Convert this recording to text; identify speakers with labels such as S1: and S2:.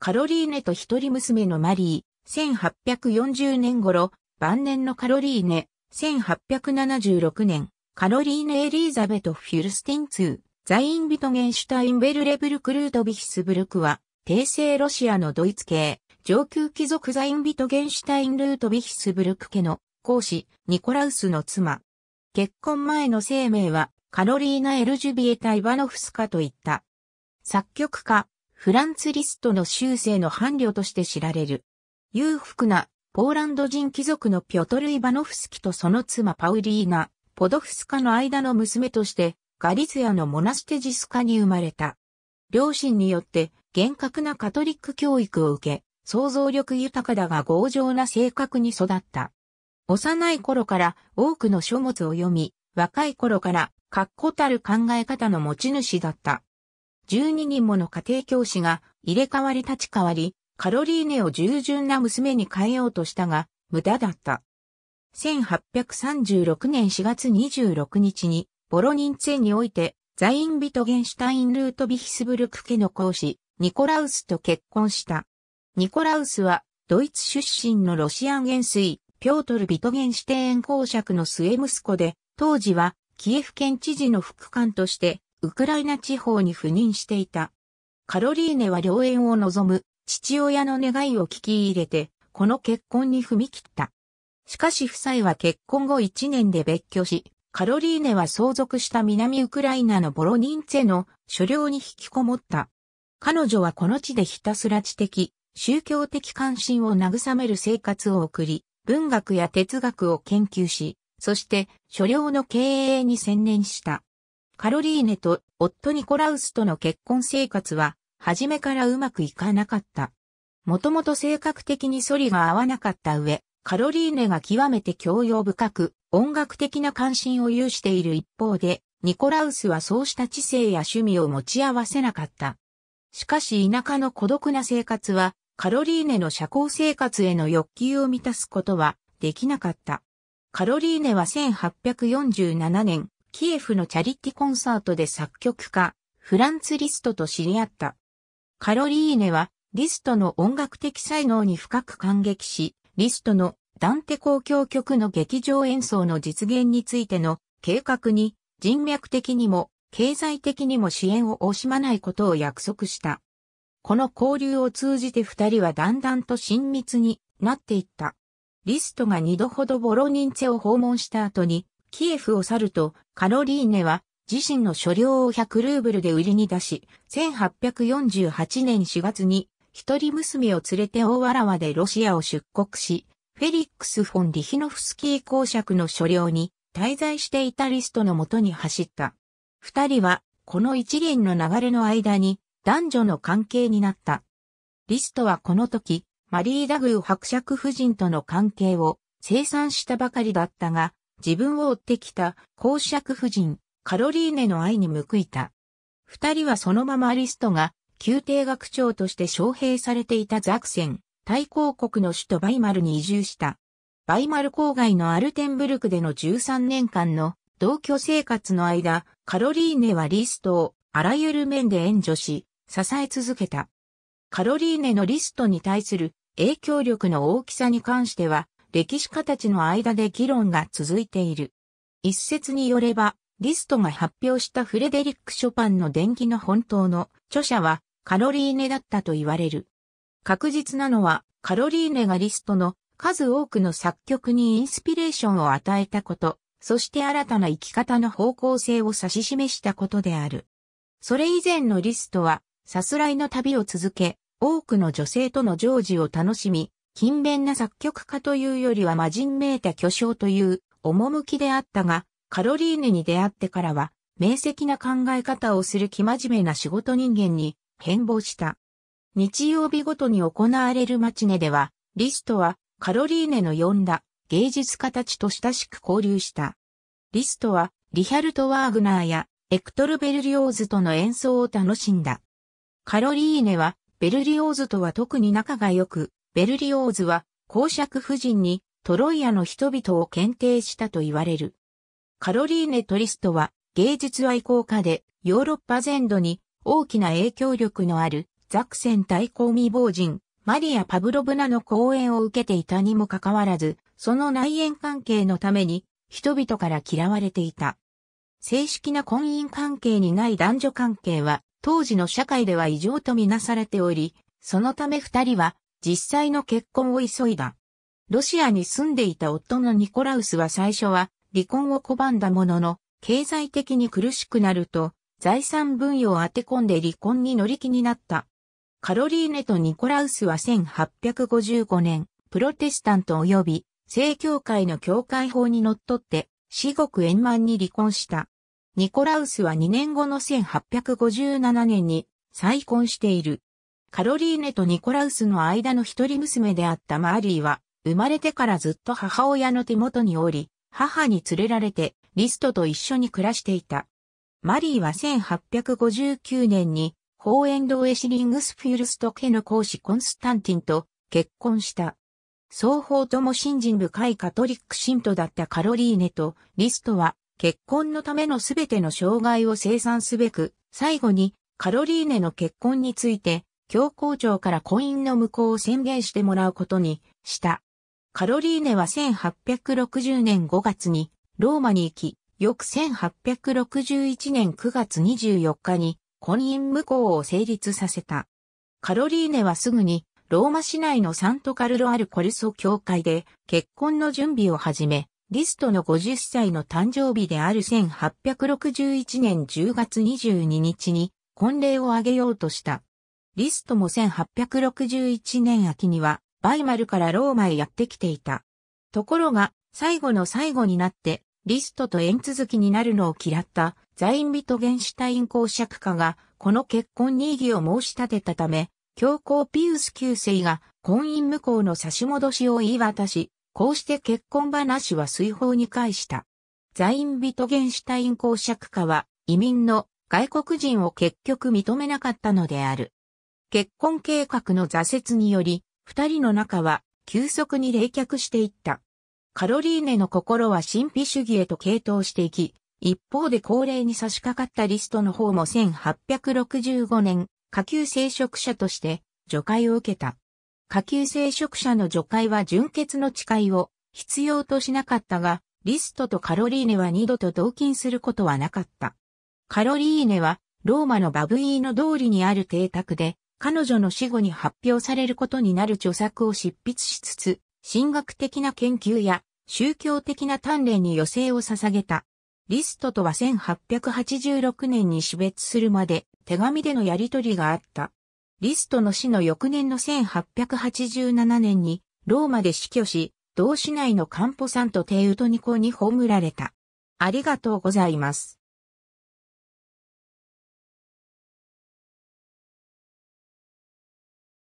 S1: カロリーネと一人娘のマリー、1840年頃、晩年のカロリーネ、1876年、カロリーネ・エリーザベト・フュルスティンツー、ザインビトゲンシュタインベルレブルクルートビヒスブルクは、帝政ロシアのドイツ系、上級貴族ザインビトゲンシュタインルートビヒスブルク家の公子、ニコラウスの妻。結婚前の生命は、カロリーナ・エルジュビエタ・イバノフスカといった。作曲家、フランツ・リストの修正の伴侶として知られる。裕福なポーランド人貴族のピョトル・イバノフスキとその妻パウリーナ、ポドフスカの間の娘として、ガリツヤのモナステジスカに生まれた。両親によって厳格なカトリック教育を受け、想像力豊かだが強情な性格に育った。幼い頃から多くの書物を読み、若い頃から確固たる考え方の持ち主だった。12人もの家庭教師が入れ替わり立ち替わり、カロリーネを従順な娘に変えようとしたが、無駄だった。1836年4月26日に、ボロニンツェにおいて、ザインビトゲンシュタインルートビヒスブルク家の講師、ニコラウスと結婚した。ニコラウスは、ドイツ出身のロシアン元帥、ピョートル・ビトゲンシュテーン公爵の末息子で、当時は、キエフ県知事の副官として、ウクライナ地方に赴任していた。カロリーネは良縁を望む父親の願いを聞き入れて、この結婚に踏み切った。しかし夫妻は結婚後1年で別居し、カロリーネは相続した南ウクライナのボロニンツェの所領に引きこもった。彼女はこの地でひたすら知的、宗教的関心を慰める生活を送り、文学や哲学を研究し、そして所領の経営に専念した。カロリーネと夫ニコラウスとの結婚生活は、初めからうまくいかなかった。もともと性格的に反りが合わなかった上、カロリーネが極めて教養深く、音楽的な関心を有している一方で、ニコラウスはそうした知性や趣味を持ち合わせなかった。しかし田舎の孤独な生活は、カロリーネの社交生活への欲求を満たすことはできなかった。カロリーネは1847年、キエフのチャリティコンサートで作曲家、フランツ・リストと知り合った。カロリーネは、リストの音楽的才能に深く感激し、リストのダンテ公共曲の劇場演奏の実現についての計画に人脈的にも経済的にも支援を惜しまないことを約束した。この交流を通じて二人はだんだんと親密になっていった。リストが二度ほどボロニンチェを訪問した後にキエフを去ると、カロリーネは自身の所領を100ルーブルで売りに出し、1848年4月に一人娘を連れて大わらわでロシアを出国し、フェリックス・フォン・リヒノフスキー公爵の所領に滞在していたリストのもとに走った。二人は、この一連の流れの間に男女の関係になった。リストはこの時、マリー・ダグー伯爵夫人との関係を清算したばかりだったが、自分を追ってきた公爵夫人、カロリーネの愛に報いた。二人はそのままアリストが、宮廷学長として招聘されていたザクセン、大公国の首都バイマルに移住した。バイマル郊外のアルテンブルクでの13年間の同居生活の間、カロリーネはリストをあらゆる面で援助し、支え続けた。カロリーネのリストに対する影響力の大きさに関しては、歴史家たちの間で議論が続いている。一説によれば、リストが発表したフレデリック・ショパンの伝記の本当の著者はカロリーネだったと言われる。確実なのはカロリーネがリストの数多くの作曲にインスピレーションを与えたこと、そして新たな生き方の方向性を指し示したことである。それ以前のリストはさすらいの旅を続け、多くの女性とのージを楽しみ、勤勉な作曲家というよりは魔人めいた巨匠という趣であったが、カロリーネに出会ってからは、明晰な考え方をする気真面目な仕事人間に変貌した。日曜日ごとに行われるマチネでは、リストはカロリーネの呼んだ芸術家たちと親しく交流した。リストはリヒャルト・ワーグナーやエクトル・ベルリオーズとの演奏を楽しんだ。カロリーネはベルリオーズとは特に仲が良く、ベルリオーズは公爵夫人にトロイアの人々を検定したと言われる。カロリーネ・トリストは芸術愛好家でヨーロッパ全土に大きな影響力のあるザクセン対抗未亡人マリア・パブロブナの講演を受けていたにもかかわらず、その内縁関係のために人々から嫌われていた。正式な婚姻関係にない男女関係は当時の社会では異常とみなされており、そのため二人は実際の結婚を急いだ。ロシアに住んでいた夫のニコラウスは最初は離婚を拒んだものの、経済的に苦しくなると、財産分与を当て込んで離婚に乗り気になった。カロリーネとニコラウスは1855年、プロテスタント及び正教会の教会法に則っって、至極円満に離婚した。ニコラウスは2年後の1857年に再婚している。カロリーネとニコラウスの間の一人娘であったマーリーは、生まれてからずっと母親の手元におり、母に連れられてリストと一緒に暮らしていた。マリーは1859年に、ホーエンドエシリングスフィルスト家の公子コンスタンティンと結婚した。双方とも信心深いカトリック信徒だったカロリーネとリストは結婚のためのすべての障害を生産すべく、最後にカロリーネの結婚について教皇庁から婚姻の無効を宣言してもらうことにした。カロリーネは1860年5月にローマに行き、翌1861年9月24日に婚姻無効を成立させた。カロリーネはすぐにローマ市内のサントカルロアルコルソ教会で結婚の準備を始め、リストの50歳の誕生日である1861年10月22日に婚礼を挙げようとした。リストも1861年秋には、バイマルからローマへやってきていた。ところが、最後の最後になって、リストと縁続きになるのを嫌ったザインビトゲンシュタイン公爵家がこの結婚に異議を申し立てたため、教皇ピウス9世が婚姻無効の差し戻しを言い渡し、こうして結婚話は水泡に返した。ザインビトゲンシュタイン公爵家は移民の外国人を結局認めなかったのである。結婚計画の挫折により、二人の仲は急速に冷却していった。カロリーネの心は神秘主義へと傾倒していき、一方で高齢に差し掛かったリストの方も1865年、下級聖職者として除会を受けた。下級聖職者の除会は純血の誓いを必要としなかったが、リストとカロリーネは二度と同勤することはなかった。カロリーネはローマのバブイーノ通りにある邸宅で彼女の死後に発表されることになる著作を執筆しつつ、神学的な研究や宗教的な鍛錬に余生を捧げた。リストとは1886年に死別するまで手紙でのやりとりがあった。リストの死の翌年の1887年にローマで死去し、同市内のカンポさんとテウトニコに葬られた。ありがとうございます。